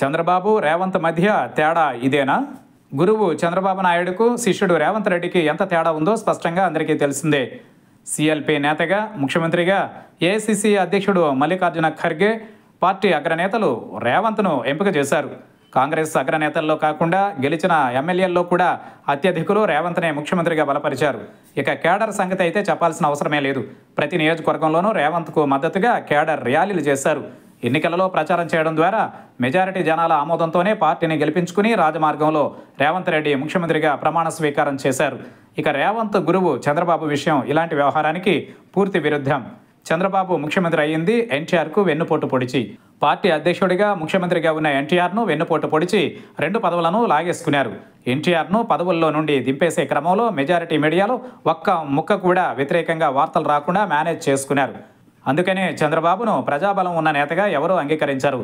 చంద్రబాబు రేవంత్ మధ్య తేడా ఇదేనా గురువు చంద్రబాబు నాయుడుకు శిష్యుడు రేవంత్ రెడ్డికి ఎంత తేడా ఉందో స్పష్టంగా అందరికీ తెలిసిందే సిఎల్పీ నేతగా ముఖ్యమంత్రిగా ఏఐసిసి అధ్యక్షుడు మల్లికార్జున ఖర్గే పార్టీ అగ్రనేతలు రేవంత్ను ఎంపిక చేశారు కాంగ్రెస్ అగ్రనేతల్లో కాకుండా గెలిచిన ఎమ్మెల్యేల్లో కూడా అత్యధికులు రేవంత్నే ముఖ్యమంత్రిగా బలపరిచారు ఇక కేడర్ సంగతి అయితే చెప్పాల్సిన అవసరమే లేదు ప్రతి నియోజకవర్గంలోనూ రేవంత్కు మద్దతుగా కేడర్ ర్యాలీలు చేశారు ఎన్నికలలో ప్రచారం చేయడం ద్వారా మెజారిటీ జనాల ఆమోదంతోనే పార్టీని గెలిపించుకుని రాజమార్గంలో రేవంత్ రెడ్డి ముఖ్యమంత్రిగా ప్రమాణ స్వీకారం చేశారు ఇక రేవంత్ గురువు చంద్రబాబు విషయం ఇలాంటి వ్యవహారానికి పూర్తి విరుద్ధం చంద్రబాబు ముఖ్యమంత్రి అయ్యింది ఎన్టీఆర్కు వెన్నుపోటు పొడిచి పార్టీ అధ్యక్షుడిగా ముఖ్యమంత్రిగా ఉన్న ఎన్టీఆర్ను వెన్నుపోటు పొడిచి రెండు పదవులను లాగేసుకున్నారు ఎన్టీఆర్ను పదవుల్లో నుండి దింపేసే క్రమంలో మెజారిటీ మీడియాలో ఒక్క ముక్క కూడా వ్యతిరేకంగా వార్తలు రాకుండా మేనేజ్ చేసుకున్నారు అందుకనే చంద్రబాబును ప్రజాబలం ఉన్న నేతగా ఎవరూ అంగీకరించారు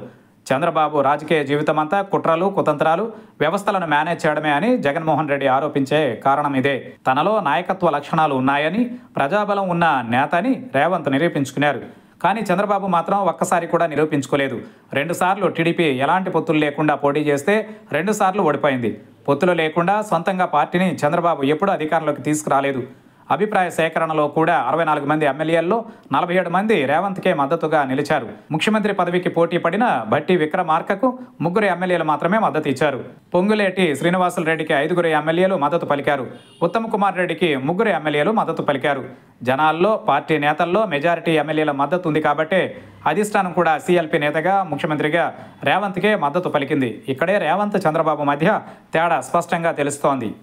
చంద్రబాబు రాజకీయ జీవితమంతా కుట్రలు కుతంత్రాలు వ్యవస్థలను మేనేజ్ చేయడమే అని జగన్మోహన్ రెడ్డి ఆరోపించే కారణం ఇదే తనలో నాయకత్వ లక్షణాలు ఉన్నాయని ప్రజాబలం ఉన్న నేత అని రేవంత్ నిరూపించుకున్నారు కానీ చంద్రబాబు మాత్రం ఒక్కసారి కూడా నిరూపించుకోలేదు రెండుసార్లు టీడీపీ ఎలాంటి పొత్తులు లేకుండా పోటీ చేస్తే రెండుసార్లు ఓడిపోయింది పొత్తులు లేకుండా సొంతంగా పార్టీని చంద్రబాబు ఎప్పుడూ అధికారంలోకి తీసుకురాలేదు అభిప్రాయ సేకరణలో కూడా అరవై నాలుగు మంది ఎమ్మెల్యేల్లో నలభై ఏడు మంది రేవంత్కే మద్దతుగా నిలిచారు ముఖ్యమంత్రి పదవికి పోటీ పడిన భట్టి విక్రమార్కకు ముగ్గురు ఎమ్మెల్యేలు మాత్రమే మద్దతు ఇచ్చారు పొంగులేటి శ్రీనివాసులు రెడ్డికి ఐదుగురు ఎమ్మెల్యేలు మద్దతు పలికారు ఉత్తమ్ కుమార్ రెడ్డికి ముగ్గురు ఎమ్మెల్యేలు మద్దతు పలికారు జనాల్లో పార్టీ నేతల్లో మెజారిటీ ఎమ్మెల్యేల మద్దతు ఉంది కాబట్టే అధిష్టానం కూడా సీఎల్పీ నేతగా ముఖ్యమంత్రిగా రేవంత్కే మద్దతు పలికింది ఇక్కడే రేవంత్ చంద్రబాబు మధ్య తేడా స్పష్టంగా తెలుస్తోంది